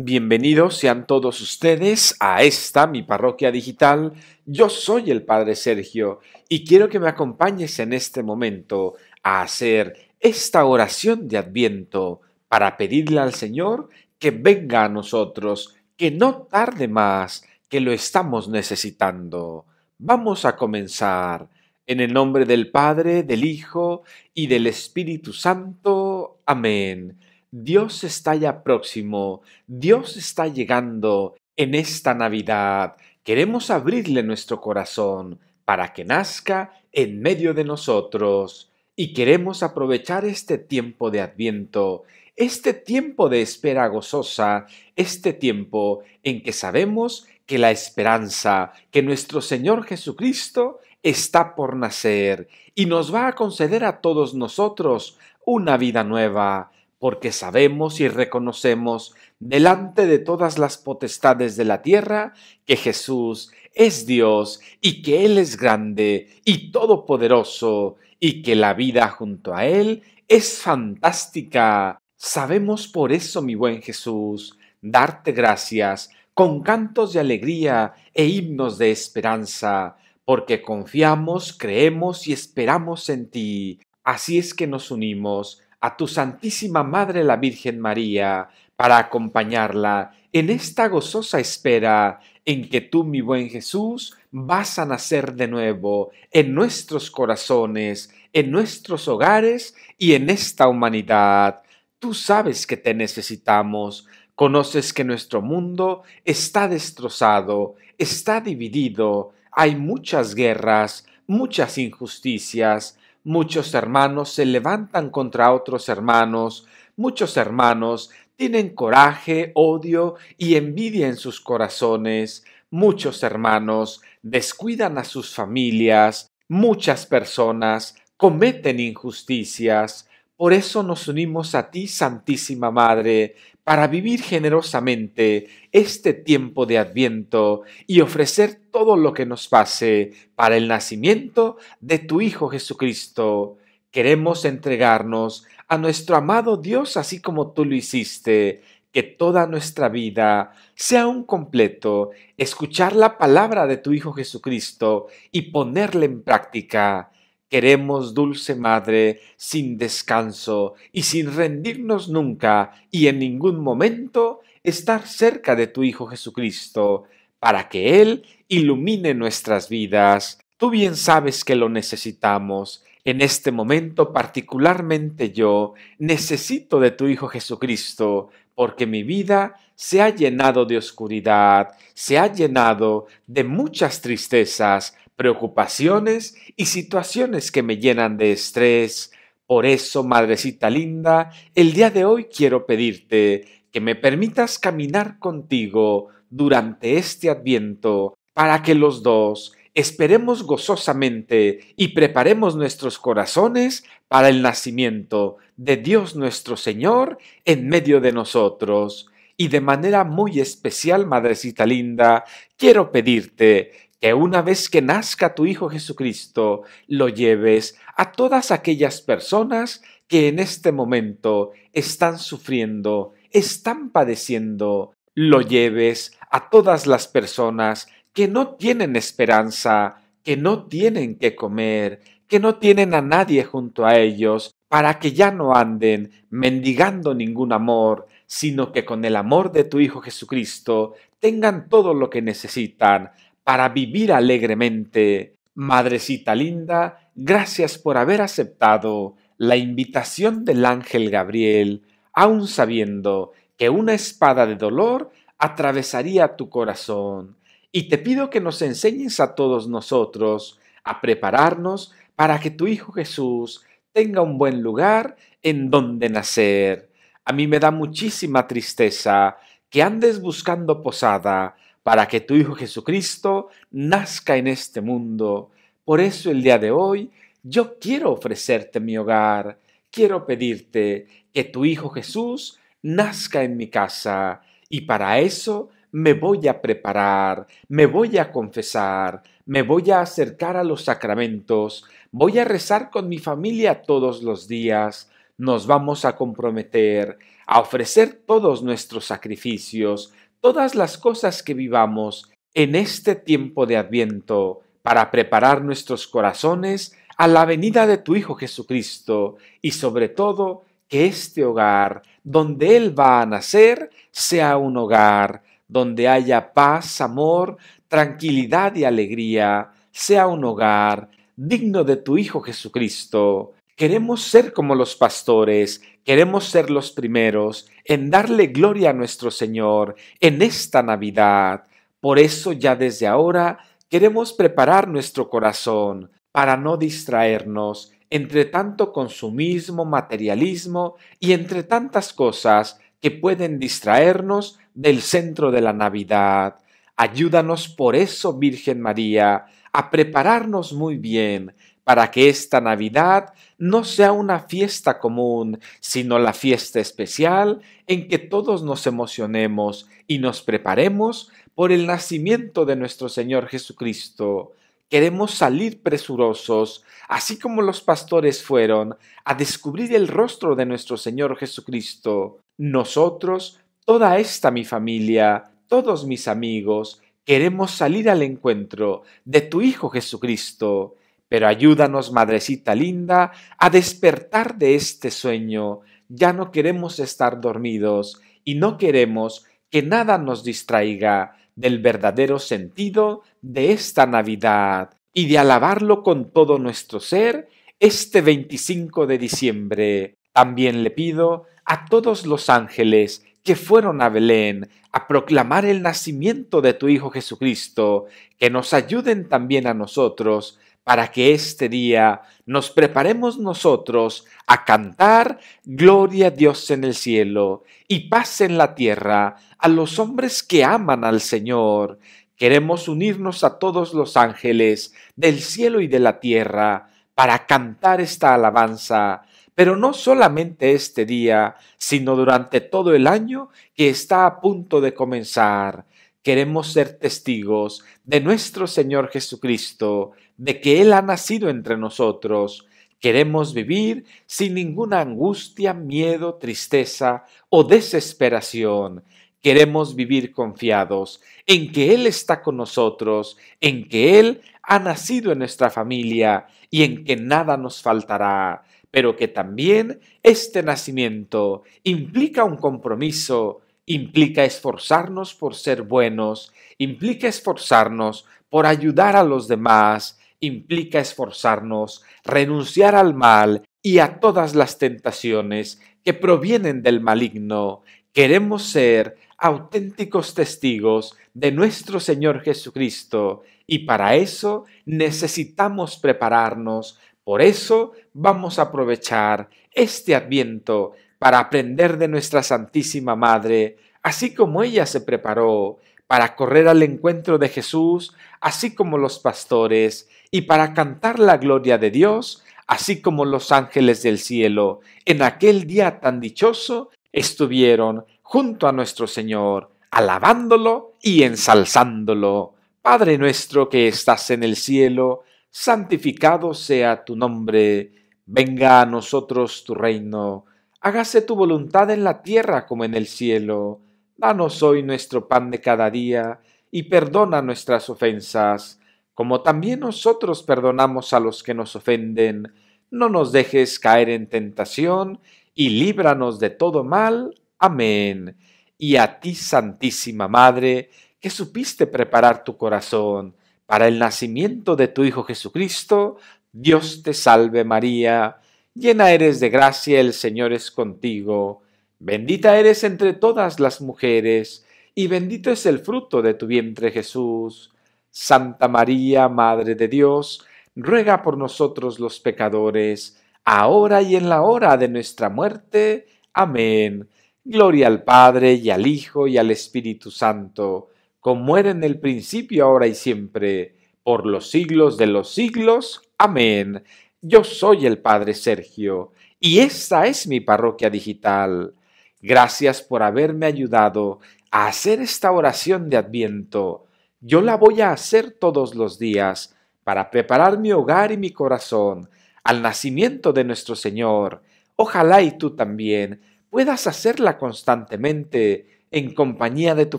Bienvenidos sean todos ustedes a esta mi parroquia digital. Yo soy el Padre Sergio y quiero que me acompañes en este momento a hacer esta oración de Adviento para pedirle al Señor que venga a nosotros, que no tarde más, que lo estamos necesitando. Vamos a comenzar. En el nombre del Padre, del Hijo y del Espíritu Santo. Amén. Dios está ya próximo, Dios está llegando en esta Navidad. Queremos abrirle nuestro corazón para que nazca en medio de nosotros y queremos aprovechar este tiempo de adviento, este tiempo de espera gozosa, este tiempo en que sabemos que la esperanza, que nuestro Señor Jesucristo está por nacer y nos va a conceder a todos nosotros una vida nueva, porque sabemos y reconocemos delante de todas las potestades de la tierra que Jesús es Dios y que Él es grande y todopoderoso y que la vida junto a Él es fantástica. Sabemos por eso, mi buen Jesús, darte gracias con cantos de alegría e himnos de esperanza, porque confiamos, creemos y esperamos en ti. Así es que nos unimos a tu Santísima Madre la Virgen María, para acompañarla en esta gozosa espera en que tú, mi buen Jesús, vas a nacer de nuevo en nuestros corazones, en nuestros hogares y en esta humanidad. Tú sabes que te necesitamos, conoces que nuestro mundo está destrozado, está dividido, hay muchas guerras, muchas injusticias, Muchos hermanos se levantan contra otros hermanos, muchos hermanos tienen coraje, odio y envidia en sus corazones, muchos hermanos descuidan a sus familias, muchas personas cometen injusticias. Por eso nos unimos a ti, Santísima Madre, para vivir generosamente este tiempo de adviento y ofrecer todo lo que nos pase para el nacimiento de tu Hijo Jesucristo. Queremos entregarnos a nuestro amado Dios así como tú lo hiciste, que toda nuestra vida sea un completo escuchar la palabra de tu Hijo Jesucristo y ponerla en práctica Queremos, dulce Madre, sin descanso y sin rendirnos nunca y en ningún momento, estar cerca de tu Hijo Jesucristo, para que Él ilumine nuestras vidas. Tú bien sabes que lo necesitamos. En este momento particularmente yo necesito de tu Hijo Jesucristo, porque mi vida se ha llenado de oscuridad, se ha llenado de muchas tristezas, preocupaciones y situaciones que me llenan de estrés. Por eso, madrecita linda, el día de hoy quiero pedirte que me permitas caminar contigo durante este adviento para que los dos esperemos gozosamente y preparemos nuestros corazones para el nacimiento de Dios nuestro Señor en medio de nosotros. Y de manera muy especial, madrecita linda, quiero pedirte que una vez que nazca tu Hijo Jesucristo, lo lleves a todas aquellas personas que en este momento están sufriendo, están padeciendo, lo lleves a todas las personas que no tienen esperanza, que no tienen que comer, que no tienen a nadie junto a ellos, para que ya no anden mendigando ningún amor, sino que con el amor de tu Hijo Jesucristo tengan todo lo que necesitan para vivir alegremente. Madrecita linda, gracias por haber aceptado la invitación del ángel Gabriel, aun sabiendo que una espada de dolor atravesaría tu corazón. Y te pido que nos enseñes a todos nosotros a prepararnos para que tu Hijo Jesús tenga un buen lugar en donde nacer. A mí me da muchísima tristeza que andes buscando posada para que tu Hijo Jesucristo nazca en este mundo. Por eso el día de hoy yo quiero ofrecerte mi hogar, quiero pedirte que tu Hijo Jesús nazca en mi casa y para eso me voy a preparar, me voy a confesar, me voy a acercar a los sacramentos, voy a rezar con mi familia todos los días, nos vamos a comprometer a ofrecer todos nuestros sacrificios, todas las cosas que vivamos en este tiempo de adviento para preparar nuestros corazones a la venida de tu Hijo Jesucristo y sobre todo que este hogar donde Él va a nacer sea un hogar donde haya paz, amor, tranquilidad y alegría, sea un hogar digno de tu Hijo Jesucristo. Queremos ser como los pastores Queremos ser los primeros en darle gloria a nuestro Señor en esta Navidad. Por eso ya desde ahora queremos preparar nuestro corazón para no distraernos entre tanto consumismo, materialismo y entre tantas cosas que pueden distraernos del centro de la Navidad. Ayúdanos por eso, Virgen María, a prepararnos muy bien para que esta Navidad no sea una fiesta común, sino la fiesta especial en que todos nos emocionemos y nos preparemos por el nacimiento de nuestro Señor Jesucristo. Queremos salir presurosos, así como los pastores fueron, a descubrir el rostro de nuestro Señor Jesucristo. Nosotros, toda esta mi familia, todos mis amigos, queremos salir al encuentro de tu Hijo Jesucristo pero ayúdanos, Madrecita linda, a despertar de este sueño. Ya no queremos estar dormidos y no queremos que nada nos distraiga del verdadero sentido de esta Navidad y de alabarlo con todo nuestro ser este 25 de diciembre. También le pido a todos los ángeles que fueron a Belén a proclamar el nacimiento de tu Hijo Jesucristo, que nos ayuden también a nosotros para que este día nos preparemos nosotros a cantar Gloria a Dios en el cielo y paz en la tierra a los hombres que aman al Señor. Queremos unirnos a todos los ángeles del cielo y de la tierra para cantar esta alabanza, pero no solamente este día, sino durante todo el año que está a punto de comenzar. Queremos ser testigos de nuestro Señor Jesucristo, de que Él ha nacido entre nosotros. Queremos vivir sin ninguna angustia, miedo, tristeza o desesperación. Queremos vivir confiados en que Él está con nosotros, en que Él ha nacido en nuestra familia y en que nada nos faltará, pero que también este nacimiento implica un compromiso, implica esforzarnos por ser buenos, implica esforzarnos por ayudar a los demás, implica esforzarnos, renunciar al mal y a todas las tentaciones que provienen del maligno. Queremos ser auténticos testigos de nuestro Señor Jesucristo y para eso necesitamos prepararnos. Por eso vamos a aprovechar este adviento para aprender de nuestra Santísima Madre, así como ella se preparó para correr al encuentro de Jesús, así como los pastores, y para cantar la gloria de Dios, así como los ángeles del cielo, en aquel día tan dichoso, estuvieron junto a nuestro Señor, alabándolo y ensalzándolo. Padre nuestro que estás en el cielo, santificado sea tu nombre, venga a nosotros tu reino, hágase tu voluntad en la tierra como en el cielo. Danos hoy nuestro pan de cada día, y perdona nuestras ofensas, como también nosotros perdonamos a los que nos ofenden. No nos dejes caer en tentación, y líbranos de todo mal. Amén. Y a ti, Santísima Madre, que supiste preparar tu corazón para el nacimiento de tu Hijo Jesucristo, Dios te salve María, llena eres de gracia, el Señor es contigo Bendita eres entre todas las mujeres, y bendito es el fruto de tu vientre Jesús. Santa María, Madre de Dios, ruega por nosotros los pecadores, ahora y en la hora de nuestra muerte. Amén. Gloria al Padre y al Hijo y al Espíritu Santo, como era en el principio, ahora y siempre, por los siglos de los siglos. Amén. Yo soy el Padre Sergio, y esta es mi parroquia digital Gracias por haberme ayudado a hacer esta oración de Adviento. Yo la voy a hacer todos los días para preparar mi hogar y mi corazón al nacimiento de nuestro Señor. Ojalá y tú también puedas hacerla constantemente en compañía de tu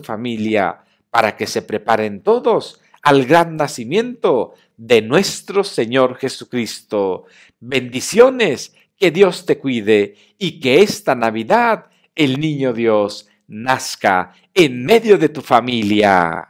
familia para que se preparen todos al gran nacimiento de nuestro Señor Jesucristo. Bendiciones, que Dios te cuide y que esta Navidad el niño Dios nazca en medio de tu familia.